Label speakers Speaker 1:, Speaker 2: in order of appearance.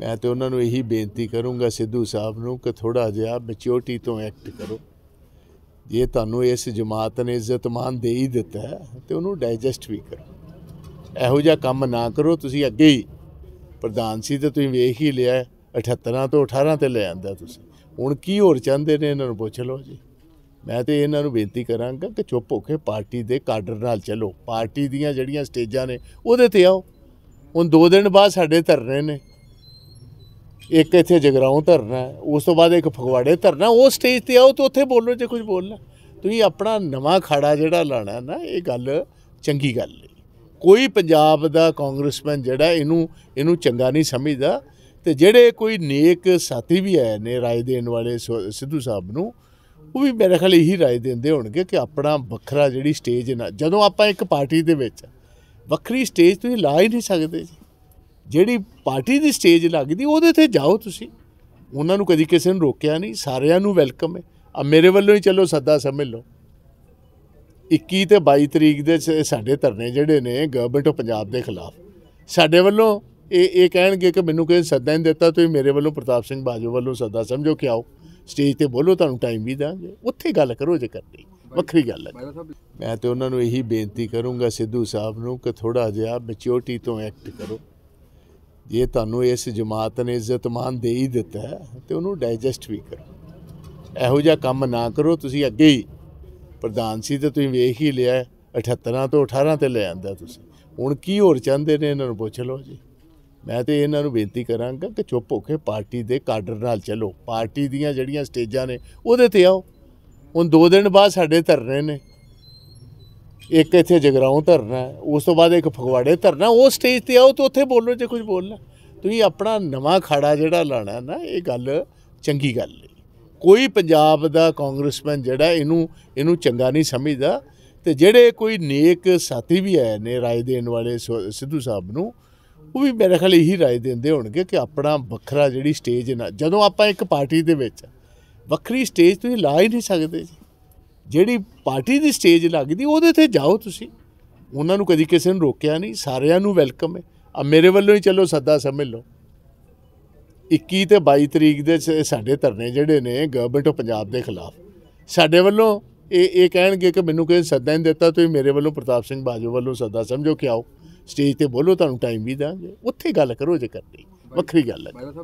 Speaker 1: ਮੈਂ ਤੇ ਉਹਨਾਂ ਨੂੰ ਇਹੀ ਬੇਨਤੀ ਕਰੂੰਗਾ ਸਿੱਧੂ ਸਾਹਿਬ ਨੂੰ ਕਿ ਥੋੜਾ ਜਿਹਾ ਮੈਚਿਓਰਟੀ ਤੋਂ ਐਕਟ ਕਰੋ ਜੇ ਤੁਹਾਨੂੰ ਇਸ ਜਮਾਤ ਨੇ ਇੱਜ਼ਤਮਾਨ ਦੇ ਹੀ ਦਿੱਤਾ ਹੈ ਤੇ ਉਹਨੂੰ ਡਾਈਜੈਸਟ ਵੀ ਕਰੋ ਇਹੋ ਜਿਹਾ ਕੰਮ ਨਾ ਕਰੋ ਤੁਸੀਂ ਅੱਗੇ ਹੀ ਪ੍ਰਧਾਨ ਸੀ ਤੇ ਤੁਸੀਂ ਵੇਖ ਹੀ ਲਿਆ 78 ਤੋਂ 18 ਤੇ ਲੈ ਆਂਦਾ ਤੁਸੀਂ ਹੁਣ ਕੀ ਹੋਰ ਚਾਹੁੰਦੇ ਨੇ ਇਹਨਾਂ ਨੂੰ ਪੁੱਛ ਲਓ ਜੀ ਮੈਂ ਤੇ ਇਹਨਾਂ ਨੂੰ ਬੇਨਤੀ ਕਰਾਂਗਾ ਕਿ ਚੁੱਪ ਹੋ ਕੇ ਪਾਰਟੀ ਦੇ ਕਾਡਰ ਨਾਲ ਚੱਲੋ ਪਾਰਟੀ ਦੀਆਂ ਜਿਹੜੀਆਂ ਸਟੇਜਾਂ ਨੇ ਉਹਦੇ ਤੇ ਆਓ ਹੁਣ 2 ਦਿਨ ਬਾਅਦ ਸਾਡੇ ਧਰਨੇ ਨੇ ਇੱਕ ਇੱਥੇ ਜਗਰਾਉਂ ਧਰਨਾ ਉਸ ਤੋਂ ਬਾਅਦ ਇੱਕ ਫਗਵਾੜੇ ਧਰਨਾ ਉਹ ਸਟੇਜ ਤੇ ਆਓ ਤੇ ਉੱਥੇ ਬੋਲੋ ਜੇ ਕੁਝ ਬੋਲਣਾ ਤੁਸੀਂ ਆਪਣਾ ਨਵਾਂ ਖਾੜਾ ਜਿਹੜਾ ਲਾਣਾ ਨਾ ਇਹ ਗੱਲ ਚੰਗੀ ਗੱਲ ਹੈ ਕੋਈ ਪੰਜਾਬ ਦਾ ਕਾਂਗਰਸਮੈਨ ਜਿਹੜਾ ਇਹਨੂੰ ਇਹਨੂੰ ਚੰਗਾ ਨਹੀਂ ਸਮਝਦਾ ਤੇ ਜਿਹੜੇ ਕੋਈ ਨੇਕ ਸਾਥੀ ਵੀ ਆਏ ਨੇ ਰਾਏ ਦੇਣ ਵਾਲੇ ਸਿੱਧੂ ਸਾਹਿਬ ਨੂੰ ਉਹ ਵੀ ਮੇਰੇ ਖਿਆਲ ਇਹੀ ਰਾਏ ਦਿੰਦੇ ਹੋਣਗੇ ਕਿ ਆਪਣਾ ਵੱਖਰਾ ਜਿਹੜੀ ਸਟੇਜ ਨਾ ਜਦੋਂ ਆਪਾਂ ਇੱਕ ਪਾਰਟੀ ਦੇ ਵਿੱਚ ਵੱਖਰੀ ਸਟੇਜ ਤੁਸੀਂ ਲਾ ਹੀ ਨਹੀਂ ਸਕਦੇ ਜੀ ਜਿਹੜੀ ਪਾਰਟੀ ਦੀ ਸਟੇਜ ਲੱਗਦੀ ਉਹਦੇ ਤੇ ਜਾਓ ਤੁਸੀਂ ਉਹਨਾਂ ਨੂੰ ਕਦੀ ਕਿਸੇ ਨੇ ਰੋਕਿਆ ਨਹੀਂ ਸਾਰਿਆਂ ਨੂੰ ਵੈਲਕਮ ਹੈ ਆ ਮੇਰੇ ਵੱਲੋਂ ਹੀ ਚਲੋ ਸੱਦਾ ਸਮਝ ਲਓ 21 ਤੇ 22 ਤਰੀਕ ਦੇ ਸਾਡੇ ਧਰਨੇ ਜਿਹੜੇ ਨੇ ਗਵਰਨਮੈਂਟ ਆਫ ਪੰਜਾਬ ਦੇ ਖਿਲਾਫ ਸਾਡੇ ਵੱਲੋਂ ਇਹ ਇਹ ਕਹਿਣਗੇ ਕਿ ਮੈਨੂੰ ਕਿਸੇ ਸੱਦਾ ਨਹੀਂ ਦਿੱਤਾ ਤੁਸੀਂ ਮੇਰੇ ਵੱਲੋਂ ਪ੍ਰਤਾਪ ਸਿੰਘ ਬਾਜੋ ਵੱਲੋਂ ਸੱਦਾ ਸਮਝੋ ਕਿ ਆਓ ਸਟੇਜ ਤੇ ਬੋਲੋ ਤੁਹਾਨੂੰ ਟਾਈਮ ਵੀ ਦਾਂਗੇ ਉੱਥੇ ਗੱਲ ਕਰੋ ਜੇ ਕਰਨੀ ਵੱਖਰੀ ਗੱਲ ਹੈ ਮੈਂ ਤੇ ਉਹਨਾਂ ਨੂੰ ਇਹੀ ਬੇਨਤੀ ਕਰੂੰਗਾ ਸਿੱਧੂ ਸਾਹਿਬ ਨੂੰ ਕਿ ਥੋੜਾ ਜਿਹਾ ਮੈਚਿਓਰਟੀ ਤੋਂ ਐਕਟ ਕਰੋ ਜੇ ਤੁਹਾਨੂੰ ਇਸ ਜਮਾਤ ਨੇ ਇੱਜ਼ਤ ਮਾਨ ਦੇ ਹੀ ਦਿੱਤਾ ਤੇ ਉਹਨੂੰ ਡਾਈਜੈਸਟ ਵੀ ਕਰੋ ਇਹੋ ਜਿਹਾ ਕੰਮ ਨਾ ਕਰੋ ਤੁਸੀਂ ਅੱਗੇ ਹੀ ਪ੍ਰਧਾਨ ਸੀ ਤੇ ਤੁਸੀਂ ਵੇਖ ਹੀ ਲਿਆ 78 ਤੋਂ 18 ਤੇ ਲੈ ਆਂਦਾ ਤੁਸੀਂ ਹੁਣ ਕੀ ਹੋਰ ਚਾਹੁੰਦੇ ਨੇ ਇਹਨਾਂ ਨੂੰ ਪੁੱਛ ਲਓ ਜੀ ਮੈਂ ਤੇ ਇਹਨਾਂ ਨੂੰ ਬੇਨਤੀ ਕਰਾਂਗਾ ਕਿ ਚੁੱਪ ਹੋ ਕੇ ਪਾਰਟੀ ਦੇ ਕਾਡਰ ਨਾਲ ਚੱਲੋ ਪਾਰਟੀ ਦੀਆਂ ਜਿਹੜੀਆਂ ਸਟੇਜਾਂ ਨੇ ਉਹਦੇ ਤੇ ਆਓ ਹੁਣ 2 ਦਿਨ ਬਾਅਦ ਸਾਡੇ ਧਰਨੇ ਨੇ ਇੱਕ ਇੱਥੇ ਜਗਰਾਉਂ ਧਰਨਾ ਉਸ ਤੋਂ ਬਾਅਦ ਇੱਕ ਫਗਵਾੜੇ ਧਰਨਾ ਉਹ ਸਟੇਜ ਤੇ ਆਓ ਤੇ ਉੱਥੇ ਬੋਲੋ ਜੇ ਕੁਝ ਬੋਲਣਾ ਤੁਸੀਂ ਆਪਣਾ ਨਵਾਂ ਖਾੜਾ ਜਿਹੜਾ ਲਾਣਾ ਨਾ ਇਹ ਗੱਲ ਚੰਗੀ ਗੱਲ ਹੈ ਕੋਈ ਪੰਜਾਬ ਦਾ ਕਾਂਗਰਸਮੈਨ ਜਿਹੜਾ ਇਹਨੂੰ ਇਹਨੂੰ ਚੰਗਾ ਨਹੀਂ ਸਮਝਦਾ ਤੇ ਜਿਹੜੇ ਕੋਈ ਨੇਕ ਸਾਥੀ ਵੀ ਆਏ ਨੇ ਰਾਏ ਦੇਣ ਵਾਲੇ ਸਿੱਧੂ ਸਾਹਿਬ ਨੂੰ ਉਹ ਵੀ ਮੇਰੇ ਖਿਆਲ ਇਹੀ ਰਾਏ ਦਿੰਦੇ ਹੋਣਗੇ ਕਿ ਆਪਣਾ ਵੱਖਰਾ ਜਿਹੜੀ ਸਟੇਜ ਨਾ ਜਦੋਂ ਆਪਾਂ ਇੱਕ ਪਾਰਟੀ ਦੇ ਵਿੱਚ ਵੱਖਰੀ ਸਟੇਜ ਤੁਸੀਂ ਲਾ ਹੀ ਨਹੀਂ ਸਕਦੇ ਜਿਹੜੀ ਪਾਰਟੀ ਦੀ ਸਟੇਜ ਲੱਗਦੀ ਉਹਦੇ ਤੇ ਜਾਓ ਤੁਸੀਂ ਉਹਨਾਂ ਨੂੰ ਕਦੀ ਕਿਸੇ ਨੇ ਰੋਕਿਆ ਨਹੀਂ ਸਾਰਿਆਂ ਨੂੰ ਵੈਲਕਮ ਹੈ ਆ ਮੇਰੇ ਵੱਲੋਂ ਹੀ ਚਲੋ ਸੱਦਾ ਸਮਝ ਲਓ 21 ਤੇ 22 ਤਰੀਕ ਦੇ ਸਾਡੇ ਧਰਨੇ ਜਿਹੜੇ ਨੇ ਗਵਰਨਮੈਂਟ ਆਫ ਪੰਜਾਬ ਦੇ ਖਿਲਾਫ ਸਾਡੇ ਵੱਲੋਂ ਇਹ ਇਹ ਕਹਿਣਗੇ ਕਿ ਮੈਨੂੰ ਕਿਸੇ ਸੱਦਾ ਨਹੀਂ ਦਿੱਤਾ ਤੁਸੀਂ ਮੇਰੇ ਵੱਲੋਂ ਪ੍ਰਤਾਪ ਸਿੰਘ ਬਾਜੋ ਵੱਲੋਂ ਸੱਦਾ ਸਮਝੋ ਕਿ ਆਓ ਸਟੇਜ ਤੇ ਬੋਲੋ ਤੁਹਾਨੂੰ ਟਾਈਮ ਵੀ ਦਾਂਗੇ ਉੱਥੇ ਗੱਲ ਕਰੋ ਜੇ ਕਰਨੀ ਵੱਖਰੀ ਗੱਲ ਹੈ